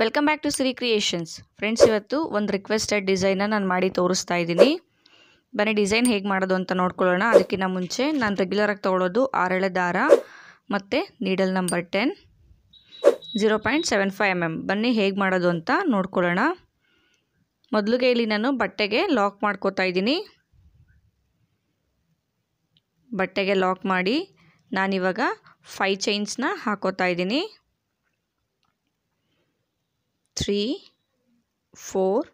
welcome back to Siri creations friends ಇವತ್ತು ಒಂದು requested ಡಿಸೈನನ್ನು ನಾನು ಮಾಡಿ ತೋರಿಸ್ತಾ ಇದ್ದೀನಿ ಬನ್ನಿ ಡಿಸೈನ್ ಹೇಗೆ ಮಾಡೋದು ಅಂತ ನೋಡ್ಕೊಳ್ಳೋಣ ಅದಕ್ಕಿಂತ ಮುಂಚೆ ನಾನು ರೆಗ್ಯುಲರಾಗಿ ತೊಗೊಳ್ಳೋದು ಆರಳೆ ದಾರ ಮತ್ತು needle number ten zero point seven five M M ಬನ್ನಿ ಹೇಗೆ ಮಾಡೋದು ಅಂತ ನೋಡ್ಕೊಳ್ಳೋಣ ಮೊದಲಿಗೆ ಇಲ್ಲಿ ನಾನು ಬಟ್ಟೆಗೆ ಲಾಕ್ ಮಾಡ್ಕೋತಾ ಇದ್ದೀನಿ ಬಟ್ಟೆಗೆ ಲಾಕ್ ಮಾಡಿ ನಾನಿವಾಗ ಫೈ ಚೈನ್ಸ್ನ ಹಾಕೋತಾ ಇದ್ದೀನಿ three four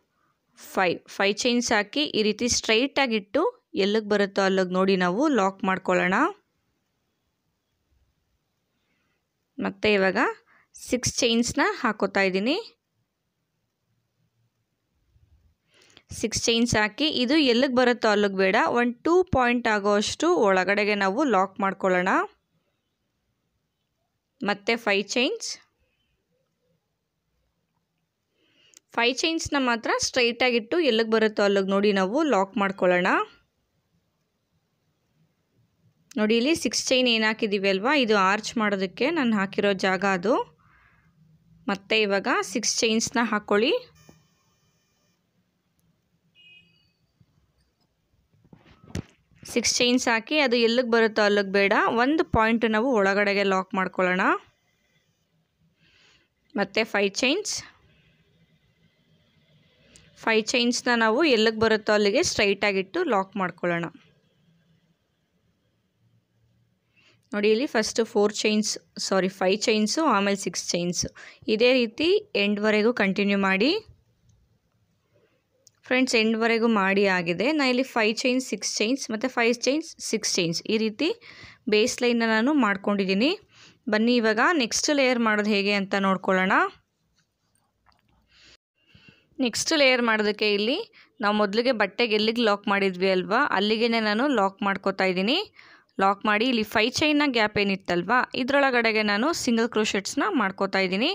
five five chains ಹಾಕಿ ಈ ರೀತಿ ಸ್ಟ್ರೈಟಾಗಿಟ್ಟು ಎಲ್ಲಿಗೆ ಬರುತ್ತೋ ಅಲ್ಲಿಗೆ ನೋಡಿ ನಾವು ಲಾಕ್ ಮಾಡ್ಕೊಳ್ಳೋಣ ಮತ್ತು ಇವಾಗ ಸಿಕ್ಸ್ ಚೈನ್ಸ್ನ ಹಾಕೋತಾ ಇದ್ದೀನಿ ಸಿಕ್ಸ್ ಚೈನ್ಸ್ ಹಾಕಿ ಇದು ಎಲ್ಲಿಗೆ ಬರುತ್ತೋ ಅಲ್ಲಿಗೆ ಬೇಡ ಒಂದು ಟೂ ಪಾಯಿಂಟ್ ಅಷ್ಟು ಒಳಗಡೆಗೆ ನಾವು ಲಾಕ್ ಮಾಡ್ಕೊಳ್ಳೋಣ ಮತ್ತೆ ಫೈ ಚೈನ್ಸ್ ಫೈ ಚೈನ್ಸ್ನ ಮಾತ್ರ ಸ್ಟ್ರೈಟಾಗಿಟ್ಟು ಎಲ್ಲಿಗೆ ಬರುತ್ತೋ ಅಲ್ಲಿಗೆ ನೋಡಿ ನಾವು ಲಾಕ್ ಮಾಡ್ಕೊಳ್ಳೋಣ ನೋಡಿ ಇಲ್ಲಿ ಸಿಕ್ಸ್ ಚೈನ್ ಏನು ಹಾಕಿದ್ದೀವಿ ಅಲ್ವಾ ಇದು ಆರ್ಚ್ ಮಾಡೋದಕ್ಕೆ ನಾನು ಹಾಕಿರೋ ಜಾಗ ಅದು ಮತ್ತೆ ಇವಾಗ ಸಿಕ್ಸ್ ಚೈನ್ಸ್ನ ಹಾಕ್ಕೊಳ್ಳಿ ಸಿಕ್ಸ್ ಚೈನ್ಸ್ ಹಾಕಿ ಅದು ಎಲ್ಲಿಗೆ ಬರುತ್ತೋ ಅಲ್ಲಿಗೆ ಬೇಡ ಒಂದು ಪಾಯಿಂಟ್ ನಾವು ಒಳಗಡೆಗೆ ಲಾಕ್ ಮಾಡ್ಕೊಳ್ಳೋಣ ಮತ್ತು ಫೈವ್ ಚೈನ್ಸ್ ಫೈವ್ ಚೈನ್ಸ್ನ ನಾವು ಎಲ್ಲಿಗೆ ಬರುತ್ತೋ ಅಲ್ಲಿಗೆ ಸ್ಟ್ರೈಟಾಗಿಟ್ಟು ಲಾಕ್ ಮಾಡ್ಕೊಳ್ಳೋಣ ನೋಡಿ ಇಲ್ಲಿ first four chains sorry five chains ಆಮೇಲೆ ಸಿಕ್ಸ್ ಚೈನ್ಸು ಇದೇ ರೀತಿ ಎಂಡ್ವರೆಗೂ ಕಂಟಿನ್ಯೂ ಮಾಡಿ ಫ್ರೆಂಡ್ಸ್ ಎಂಡ್ವರೆಗೂ ಮಾಡಿ ಆಗಿದೆ ನಾನು ಇಲ್ಲಿ ಫೈವ್ ಚೈನ್ಸ್ ಸಿಕ್ಸ್ ಚೈನ್ಸ್ ಮತ್ತು ಫೈವ್ ಚೈನ್ಸ್ ಸಿಕ್ಸ್ ಚೈನ್ಸ್ ಈ ರೀತಿ ಬೇಸ್ ಲೈನ್ನ ನಾನು ಮಾಡ್ಕೊಂಡಿದ್ದೀನಿ ಬನ್ನಿ ಇವಾಗ ನೆಕ್ಸ್ಟ್ ಲೇಯರ್ ಮಾಡೋದು ಹೇಗೆ ಅಂತ ನೋಡ್ಕೊಳ್ಳೋಣ ನೆಕ್ಸ್ಟ್ ಲೇಯರ್ ಮಾಡೋದಕ್ಕೆ ಇಲ್ಲಿ ನಾವು ಮೊದಲಿಗೆ ಬಟ್ಟೆಗೆ ಎಲ್ಲಿಗೆ ಲಾಕ್ ಮಾಡಿದ್ವಿ ಅಲ್ವಾ ಅಲ್ಲಿಗೆ ನಾನು ಲಾಕ್ ಮಾಡ್ಕೋತಾ ಇದ್ದೀನಿ ಲಾಕ್ ಮಾಡಿ ಇಲ್ಲಿ ಫೈವ್ ಚೈನ್ನ ಗ್ಯಾಪ್ ಏನಿತ್ತಲ್ವಾ ಇದರೊಳಗಡೆಗೆ ನಾನು ಸಿಂಗಲ್ ಕ್ರೋಶೆಟ್ಸ್ನ ಮಾಡ್ಕೋತಾ ಇದ್ದೀನಿ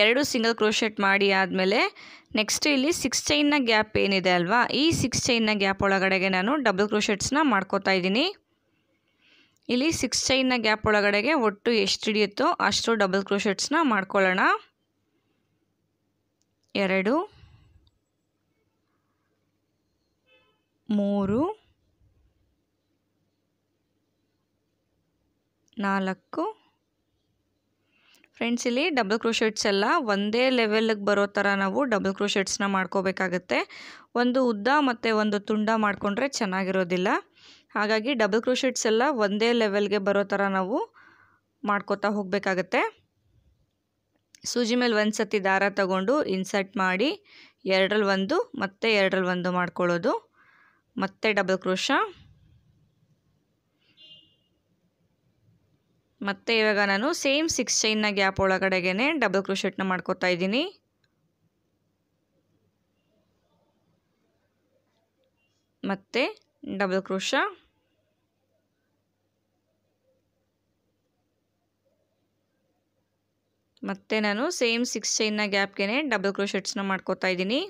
ಎರಡು ಸಿಂಗಲ್ ಕ್ರೋಶೆಟ್ ಮಾಡಿ ಆದಮೇಲೆ ನೆಕ್ಸ್ಟ್ ಇಲ್ಲಿ ಸಿಕ್ಸ್ ಚೈನ್ನ ಗ್ಯಾಪ್ ಏನಿದೆ ಅಲ್ವಾ ಈ ಸಿಕ್ಸ್ ಚೈನ್ನ ಗ್ಯಾಪ್ ಒಳಗಡೆಗೆ ನಾನು ಡಬಲ್ ಕ್ರೋಶೆಟ್ಸ್ನ ಮಾಡ್ಕೋತಾ ಇದ್ದೀನಿ ಇಲ್ಲಿ ಸಿಕ್ಸ್ ಚೈನ್ನ ಗ್ಯಾಪ್ ಒಳಗಡೆಗೆ ಒಟ್ಟು ಎಷ್ಟು ಹಿಡಿಯುತ್ತೋ ಅಷ್ಟು ಡಬಲ್ ಕ್ರೋಶೆಟ್ಸ್ನ ಮಾಡ್ಕೊಳ್ಳೋಣ ಎರಡು ಮೂರು ನಾಲ್ಕು ಫ್ರೆಂಡ್ಸ್ ಇಲ್ಲಿ ಡಬಲ್ ಕ್ರೋಶೆಟ್ಸ್ ಎಲ್ಲ ಒಂದೇ ಲೆವೆಲ್ಗೆ ಬರೋ ಥರ ನಾವು ಡಬಲ್ ಕ್ರೋಶೆಟ್ಸ್ನ ಮಾಡ್ಕೋಬೇಕಾಗತ್ತೆ ಒಂದು ಉದ್ದ ಮತ್ತು ಒಂದು ತುಂಡ ಮಾಡಿಕೊಂಡ್ರೆ ಚೆನ್ನಾಗಿರೋದಿಲ್ಲ ಹಾಗಾಗಿ ಡಬಲ್ ಕ್ರೋಶೆಟ್ಸ್ ಎಲ್ಲ ಒಂದೇ ಲೆವೆಲ್ಗೆ ಬರೋ ಥರ ನಾವು ಮಾಡ್ಕೋತಾ ಹೋಗಬೇಕಾಗತ್ತೆ ಸೂಜಿ ಮೇಲೆ ಒಂದು ಸತಿ ದಾರ ತಗೊಂಡು ಇನ್ಸರ್ಟ್ ಮಾಡಿ ಎರಡರಲ್ಲಿ ಒಂದು ಮತ್ತೆ ಎರಡರಲ್ಲಿ ಒಂದು ಮಾಡ್ಕೊಳ್ಳೋದು ಮತ್ತೆ ಡಬಲ್ ಕ್ರೋಶ ಮತ್ತು ಇವಾಗ ನಾನು ಸೇಮ್ ಸಿಕ್ಸ್ ಚೈನ್ನ ಗ್ಯಾಪ್ ಒಳಗಡೆಗೆ ಡಬಲ್ ಕ್ರೋಶೆಟ್ನ ಮಾಡ್ಕೋತಾ ಇದ್ದೀನಿ ಮತ್ತು ಡಬಲ್ ಕ್ರೋಶ ಮತ್ತು ನಾನು ಸೇಮ್ ಸಿಕ್ಸ್ ಚೈನ್ನ ಗ್ಯಾಪ್ಗೆ ಡಬಲ್ ಕ್ರೋಶೆಟ್ಸ್ನ ಮಾಡ್ಕೋತಾ ಇದ್ದೀನಿ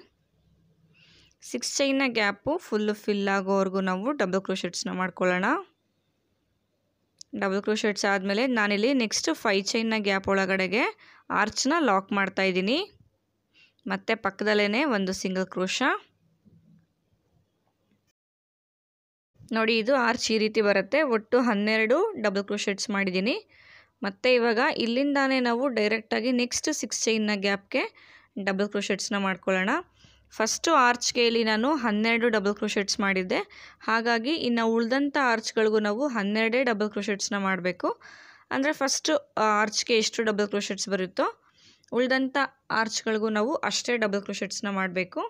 ಸಿಕ್ಸ್ ಚೈನ್ನ ಗ್ಯಾಪು ಫುಲ್ಲು ಫಿಲ್ ಆಗೋವರೆಗೂ ನಾವು ಡಬಲ್ ಕ್ರೋಶೆಟ್ಸ್ನ ಮಾಡ್ಕೊಳ್ಳೋಣ ಡಬಲ್ ಕ್ರೋಶೆಟ್ಸ್ ಆದಮೇಲೆ ನಾನಿಲ್ಲಿ ನೆಕ್ಸ್ಟ್ ಫೈ ಚೈನ್ನ ಗ್ಯಾಪ್ ಒಳಗಡೆಗೆ ಆರ್ಚ್ನ ಲಾಕ್ ಮಾಡ್ತಾಯಿದ್ದೀನಿ ಮತ್ತು ಪಕ್ಕದಲ್ಲೇ ಒಂದು ಸಿಂಗಲ್ ಕ್ರೋಶ ನೋಡಿ ಇದು ಆರ್ಚ್ ಈ ರೀತಿ ಬರುತ್ತೆ ಒಟ್ಟು ಹನ್ನೆರಡು ಡಬಲ್ ಕ್ರೋಶೆಟ್ಸ್ ಮಾಡಿದ್ದೀನಿ ಮತ್ತು ಇವಾಗ ಇಲ್ಲಿಂದಾನೇ ನಾವು ಡೈರೆಕ್ಟಾಗಿ ನೆಕ್ಸ್ಟ್ ಸಿಕ್ಸ್ ಚೈನ್ನ ಗ್ಯಾಪ್ಗೆ ಡಬಲ್ ಕ್ರೋಶೆಟ್ಸ್ನ ಮಾಡ್ಕೊಳ್ಳೋಣ ಫಸ್ಟು ಇಲ್ಲಿ ನಾನು ಹನ್ನೆರಡು ಡಬಲ್ ಕ್ರೋಶೆಟ್ಸ್ ಮಾಡಿದ್ದೆ ಹಾಗಾಗಿ ಇನ್ನು ಉಳ್ದಂಥ ಆರ್ಚ್ಗಳಿಗೂ ನಾವು ಹನ್ನೆರಡೇ ಡಬಲ್ ಕ್ರೋಶೆಟ್ಸ್ನ ಮಾಡಬೇಕು ಅಂದರೆ ಫಸ್ಟು ಆರ್ಚ್ಗೆ ಎಷ್ಟು ಡಬಲ್ ಕ್ರೋಶೆಟ್ಸ್ ಬರುತ್ತೋ ಉಳಿದಂಥ ಆರ್ಚ್ಗಳಿಗೂ ನಾವು ಅಷ್ಟೇ ಡಬಲ್ ಕ್ರೋಶೆಟ್ಸ್ನ ಮಾಡಬೇಕು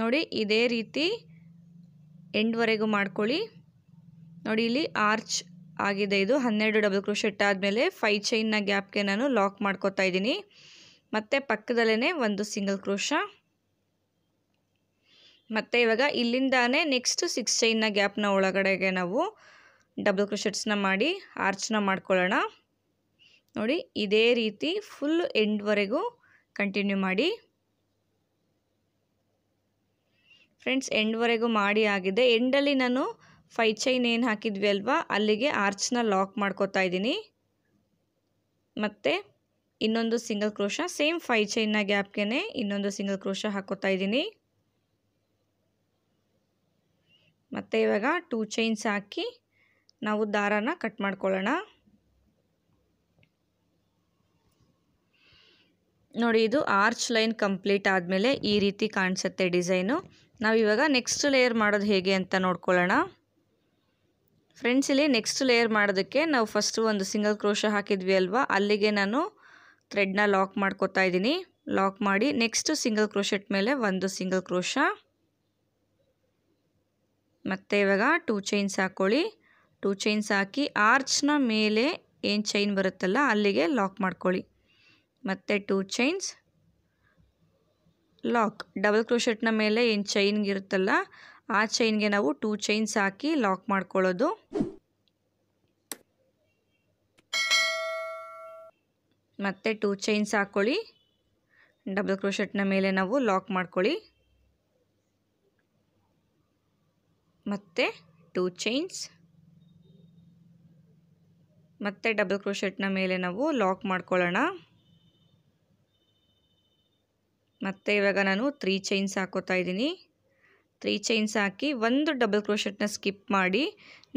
ನೋಡಿ ಇದೇ ರೀತಿ ಎಂಡ್ವರೆಗೂ ಮಾಡ್ಕೊಳ್ಳಿ ನೋಡಿ ಇಲ್ಲಿ ಆರ್ಚ್ ಆಗಿದೆ ಇದು ಹನ್ನೆರಡು ಡಬಲ್ ಕ್ರೋಶೆಟ್ ಆದಮೇಲೆ ಫೈ ಚೈನ್ನ ಗ್ಯಾಪ್ಗೆ ನಾನು ಲಾಕ್ ಮಾಡ್ಕೋತಾ ಇದ್ದೀನಿ ಮತ್ತು ಪಕ್ಕದಲ್ಲೇ ಒಂದು ಸಿಂಗಲ್ ಕ್ರೋಶ ಮತ್ತು ಇವಾಗ ಇಲ್ಲಿಂದಾನೇ ನೆಕ್ಸ್ಟ್ ಸಿಕ್ಸ್ ಚೈನ್ನ ಗ್ಯಾಪ್ನ ಒಳಗಡೆಗೆ ನಾವು ಡಬಲ್ ಕ್ರೋಶೆಟ್ಸ್ನ ಮಾಡಿ ಆರ್ಚ್ನ ಮಾಡ್ಕೊಳ್ಳೋಣ ನೋಡಿ ಇದೇ ರೀತಿ ಫುಲ್ ಎಂಡ್ವರೆಗೂ ಕಂಟಿನ್ಯೂ ಮಾಡಿ ಫ್ರೆಂಡ್ಸ್ ಎಂಡ್ವರೆಗೂ ಮಾಡಿ ಆಗಿದೆ ಎಂಡಲ್ಲಿ ನಾನು ಫೈ ಚೈನ್ ಏನು ಹಾಕಿದ್ವಿ ಅಲ್ವಾ ಅಲ್ಲಿಗೆ ಆರ್ಚ್ನ ಲಾಕ್ ಮಾಡ್ಕೋತಾ ಇದ್ದೀನಿ ಮತ್ತು ಇನ್ನೊಂದು ಸಿಂಗಲ್ ಕ್ರೋಶ ಸೇಮ್ ಫೈ ಚೈನ್ನ ಗ್ಯಾಪ್ಗೆ ಇನ್ನೊಂದು ಸಿಂಗಲ್ ಕ್ರೋಶ ಹಾಕೋತಾ ಇದ್ದೀನಿ ಮತ್ತು ಇವಾಗ ಟೂ ಚೈನ್ಸ್ ಹಾಕಿ ನಾವು ದಾರಾನ ಕಟ್ ಮಾಡ್ಕೊಳ್ಳೋಣ ನೋಡಿ ಇದು ಆರ್ಚ್ ಲೈನ್ ಕಂಪ್ಲೀಟ್ ಆದಮೇಲೆ ಈ ರೀತಿ ಕಾಣಿಸುತ್ತೆ ಡಿಸೈನು ನಾವಿವಾಗ ನೆಕ್ಸ್ಟ್ ಲೇಯರ್ ಮಾಡೋದು ಹೇಗೆ ಅಂತ ನೋಡ್ಕೊಳ್ಳೋಣ ಫ್ರೆಂಡ್ಸ್ ಇಲ್ಲಿ ನೆಕ್ಸ್ಟ್ ಲೇಯರ್ ಮಾಡೋದಕ್ಕೆ ನಾವು ಫಸ್ಟು ಒಂದು ಸಿಂಗಲ್ ಕ್ರೋಶ ಹಾಕಿದ್ವಿ ಅಲ್ವಾ ಅಲ್ಲಿಗೆ ನಾನು ಥ್ರೆಡ್ನ ಲಾಕ್ ಮಾಡ್ಕೋತಾ ಇದ್ದೀನಿ ಲಾಕ್ ಮಾಡಿ ನೆಕ್ಸ್ಟು ಸಿಂಗಲ್ ಕ್ರೋಶೆಟ್ ಮೇಲೆ ಒಂದು ಸಿಂಗಲ್ ಕ್ರೋಶ ಮತ್ತು ಇವಾಗ ಟೂ ಚೈನ್ಸ್ ಹಾಕ್ಕೊಳ್ಳಿ ಟೂ ಚೈನ್ಸ್ ಹಾಕಿ ಆರ್ಚ್ನ ಮೇಲೆ ಏನು ಚೈನ್ ಬರುತ್ತಲ್ಲ ಅಲ್ಲಿಗೆ ಲಾಕ್ ಮಾಡ್ಕೊಳ್ಳಿ ಮತ್ತು ಟೂ ಚೈನ್ಸ್ ಲಾಕ್ ಡಬಲ್ ಕ್ರೋಶೆಟ್ನ ಮೇಲೆ ಏನು ಚೈನ್ಗಿರುತ್ತಲ್ಲ ಆ ಚೈನ್ಗೆ ನಾವು ಟೂ ಚೈನ್ಸ್ ಹಾಕಿ ಲಾಕ್ ಮಾಡ್ಕೊಳ್ಳೋದು ಮತ್ತು ಟೂ ಚೈನ್ಸ್ ಹಾಕ್ಕೊಳ್ಳಿ ಡಬಲ್ ಕ್ರೋಶೆಟ್ನ ಮೇಲೆ ನಾವು ಲಾಕ್ ಮಾಡ್ಕೊಳ್ಳಿ ಮತ್ತು ಟೂ ಚೈನ್ಸ್ ಮತ್ತು ಡಬಲ್ ಕ್ರೋಶೆಟ್ನ ಮೇಲೆ ನಾವು ಲಾಕ್ ಮಾಡ್ಕೊಳ್ಳೋಣ ಮತ್ತು ಇವಾಗ ನಾನು ತ್ರೀ ಚೈನ್ಸ್ ಹಾಕೋತಾ ಇದ್ದೀನಿ ತ್ರೀ ಚೈನ್ಸ್ ಹಾಕಿ ಒಂದು ಡಬಲ್ ಕ್ರೋಶೆಟ್ನ ಸ್ಕಿಪ್ ಮಾಡಿ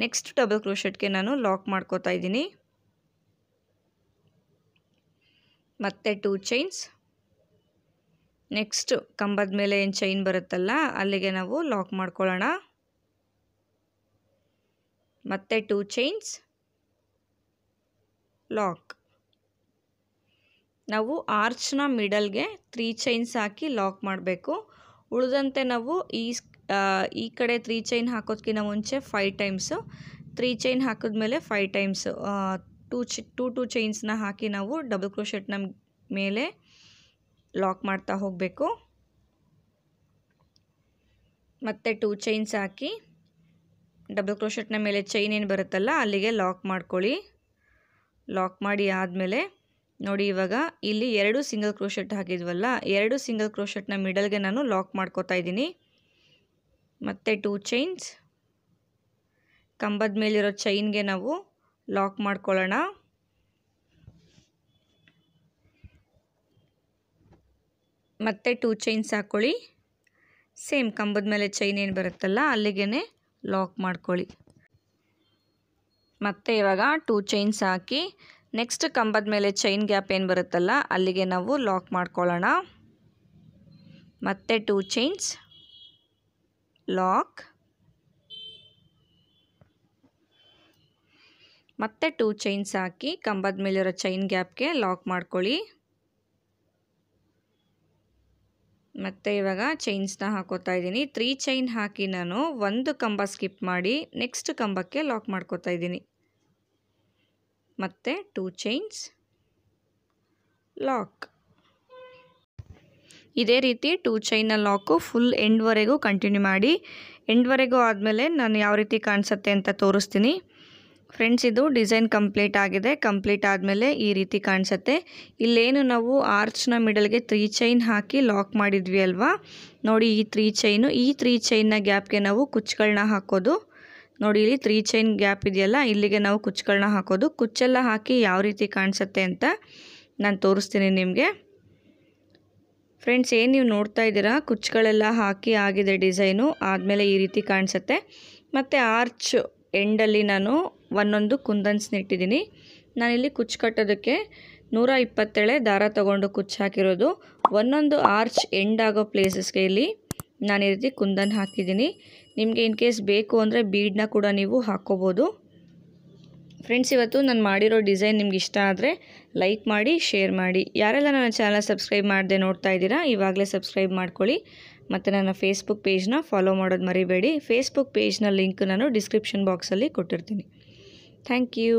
ನೆಕ್ಸ್ಟ್ ಡಬಲ್ ಕ್ರೋಶೆಟ್ಗೆ ನಾನು ಲಾಕ್ ಮಾಡ್ಕೋತಾ ಇದ್ದೀನಿ ಮತ್ತೆ ಟೂ ಚೈನ್ಸ್ ನೆಕ್ಸ್ಟ್ ಕಂಬದ ಮೇಲೆ ಏನು ಚೈನ್ ಬರುತ್ತಲ್ಲ ಅಲ್ಲಿಗೆ ನಾವು ಲಾಕ್ ಮಾಡ್ಕೊಳ್ಳೋಣ ಮತ್ತೆ ಟೂ ಚೈನ್ಸ್ ಲಾಕ್ ನಾವು ಆರ್ಚ್ನ ಮಿಡಲ್ಗೆ ತ್ರೀ ಚೈನ್ಸ್ ಹಾಕಿ ಲಾಕ್ ಮಾಡಬೇಕು ಉಳಿದಂತೆ ನಾವು ಈ ಈ ಕಡೆ ತ್ರೀ ಚೈನ್ ಹಾಕೋದಕ್ಕಿಂತ ಮುಂಚೆ ಫೈ ಟೈಮ್ಸು ತ್ರೀ ಚೈನ್ ಹಾಕಿದ್ಮೇಲೆ ಫೈ ಟೈಮ್ಸು ಟೂ ಚಿ ಟೂ ಟೂ ಚೈನ್ಸ್ನ ಹಾಕಿ ನಾವು ಡಬಲ್ ಕ್ರೋಶೆಟ್ನ ಮೇಲೆ ಲಾಕ್ ಮಾಡ್ತಾ ಹೋಗಬೇಕು ಮತ್ತು ಟೂ ಚೈನ್ಸ್ ಹಾಕಿ ಡಬಲ್ ಕ್ರೋಶೆಟ್ನ ಮೇಲೆ ಚೈನ್ ಏನು ಬರುತ್ತಲ್ಲ ಅಲ್ಲಿಗೆ ಲಾಕ್ ಮಾಡ್ಕೊಳ್ಳಿ ಲಾಕ್ ಮಾಡಿ ಆದಮೇಲೆ ನೋಡಿ ಇವಾಗ ಇಲ್ಲಿ ಎರಡು ಸಿಂಗಲ್ ಕ್ರೋಶೆಟ್ ಹಾಕಿದ್ವಲ್ಲ ಎರಡು ಸಿಂಗಲ್ ಕ್ರೋಶೆಟ್ನ ಮಿಡಲ್ಗೆ ನಾನು ಲಾಕ್ ಮಾಡ್ಕೋತಾ ಇದ್ದೀನಿ ಮತ್ತು ಟೂ ಚೈನ್ಸ್ ಕಂಬದ ಮೇಲಿರೋ ಚೈನ್ಗೆ ನಾವು ಲಾಕ್ ಮಾಡ್ಕೊಳ್ಳೋಣ ಮತ್ತೆ ಟೂ ಚೈನ್ಸ್ ಹಾಕ್ಕೊಳ್ಳಿ ಸೇಮ್ ಕಂಬದ ಮೇಲೆ ಚೈನ್ ಏನು ಬರುತ್ತಲ್ಲ ಅಲ್ಲಿಗೆ ಲಾಕ್ ಮಾಡ್ಕೊಳ್ಳಿ ಮತ್ತೆ ಇವಾಗ ಟೂ ಚೈನ್ಸ್ ಹಾಕಿ ನೆಕ್ಸ್ಟ್ ಕಂಬದ ಮೇಲೆ ಚೈನ್ ಗ್ಯಾಪ್ ಏನು ಬರುತ್ತಲ್ಲ ಅಲ್ಲಿಗೆ ನಾವು ಲಾಕ್ ಮಾಡ್ಕೊಳ್ಳೋಣ ಮತ್ತೆ ಟೂ ಚೈನ್ಸ್ ಲಾಕ್ ಮತ್ತೆ ಟೂ ಚೈನ್ಸ್ ಹಾಕಿ ಕಂಬದ ಮೇಲಿರೋ ಚೈನ್ ಗ್ಯಾಪ್ಗೆ ಲಾಕ್ ಮಾಡ್ಕೊಳ್ಳಿ ಮತ್ತು ಇವಾಗ ಚೈನ್ಸ್ನ ಹಾಕೋತಾ ಇದ್ದೀನಿ ತ್ರೀ ಚೈನ್ ಹಾಕಿ ನಾನು ಒಂದು ಕಂಬ ಸ್ಕಿಪ್ ಮಾಡಿ ನೆಕ್ಸ್ಟ್ ಕಂಬಕ್ಕೆ ಲಾಕ್ ಮಾಡ್ಕೋತಾ ಇದ್ದೀನಿ ಮತ್ತು ಟೂ ಚೈನ್ಸ್ ಲಾಕ್ ಇದೇ ರೀತಿ ಟೂ ಚೈನ್ನ ಲಾಕು ಫುಲ್ ಎಂಡ್ವರೆಗೂ ಕಂಟಿನ್ಯೂ ಮಾಡಿ ಎಂಡ್ವರೆಗೂ ಆದಮೇಲೆ ನಾನು ಯಾವ ರೀತಿ ಕಾಣಿಸುತ್ತೆ ಅಂತ ತೋರಿಸ್ತೀನಿ ಫ್ರೆಂಡ್ಸ್ ಇದು ಡಿಸೈನ್ ಕಂಪ್ಲೀಟ್ ಆಗಿದೆ ಕಂಪ್ಲೀಟ್ ಆದಮೇಲೆ ಈ ರೀತಿ ಕಾಣಿಸುತ್ತೆ ಇಲ್ಲೇನು ನಾವು ಆರ್ಚ್ನ ಮಿಡಲ್ಗೆ ತ್ರೀ ಚೈನ್ ಹಾಕಿ ಲಾಕ್ ಮಾಡಿದ್ವಿ ಅಲ್ವಾ ನೋಡಿ ಈ ತ್ರೀ ಚೈನು ಈ ತ್ರೀ ಚೈನ್ನ ಗ್ಯಾಪ್ಗೆ ನಾವು ಕುಚ್ಚುಗಳನ್ನ ಹಾಕೋದು ನೋಡಿ ಇಲ್ಲಿ ತ್ರೀ ಚೈನ್ ಗ್ಯಾಪ್ ಇದೆಯಲ್ಲ ಇಲ್ಲಿಗೆ ನಾವು ಕುಚ್ಚುಗಳನ್ನ ಹಾಕೋದು ಕುಚ್ಚೆಲ್ಲ ಹಾಕಿ ಯಾವ ರೀತಿ ಕಾಣಿಸುತ್ತೆ ಅಂತ ನಾನು ತೋರಿಸ್ತೀನಿ ನಿಮಗೆ ಫ್ರೆಂಡ್ಸ್ ಏನು ನೀವು ನೋಡ್ತಾ ಇದ್ದೀರಾ ಕುಚ್ಚುಗಳೆಲ್ಲ ಹಾಕಿ ಆಗಿದೆ ಡಿಸೈನು ಆದಮೇಲೆ ಈ ರೀತಿ ಕಾಣಿಸುತ್ತೆ ಮತ್ತು ಆರ್ಚ್ ಎಂಡಲ್ಲಿ ನಾನು ಒಂದೊಂದು ಕುಂದನ್ಸ್ ಇಟ್ಟಿದ್ದೀನಿ ನಾನಿಲ್ಲಿ ಕುಚ್ಚು ಕಟ್ಟೋದಕ್ಕೆ ನೂರ ಇಪ್ಪತ್ತೇಳೆ ದಾರ ತೊಗೊಂಡು ಕುಚ್ಚು ಹಾಕಿರೋದು ಒಂದೊಂದು ಆರ್ಚ್ ಎಂಡ್ ಆಗೋ ಪ್ಲೇಸಸ್ಗೆ ಇಲ್ಲಿ ನಾನು ಈ ರೀತಿ ಕುಂದನ್ ಹಾಕಿದ್ದೀನಿ ನಿಮಗೆ ಇನ್ ಕೇಸ್ ಬೇಕು ಅಂದರೆ ಬೀಡನ್ನ ಕೂಡ ನೀವು ಹಾಕ್ಕೋಬೋದು ಫ್ರೆಂಡ್ಸ್ ಇವತ್ತು ನಾನು ಮಾಡಿರೋ ಡಿಸೈನ್ ನಿಮ್ಗೆ ಇಷ್ಟ ಆದರೆ ಲೈಕ್ ಮಾಡಿ ಶೇರ್ ಮಾಡಿ ಯಾರೆಲ್ಲ ನನ್ನ ಚಾನಲ್ ಸಬ್ಸ್ಕ್ರೈಬ್ ಮಾಡಿದೆ ನೋಡ್ತಾ ಇದ್ದೀರಾ ಇವಾಗಲೇ ಸಬ್ಸ್ಕ್ರೈಬ್ ಮಾಡ್ಕೊಳ್ಳಿ ಮತ್ತು ನನ್ನ ಫೇಸ್ಬುಕ್ ಪೇಜ್ನ ಫಾಲೋ ಮಾಡೋದು ಮರಿಬೇಡಿ ಫೇಸ್ಬುಕ್ ಪೇಜ್ನ ಲಿಂಕ್ ನಾನು ಡಿಸ್ಕ್ರಿಪ್ಷನ್ ಬಾಕ್ಸಲ್ಲಿ ಕೊಟ್ಟಿರ್ತೀನಿ ಥ್ಯಾಂಕ್ ಯು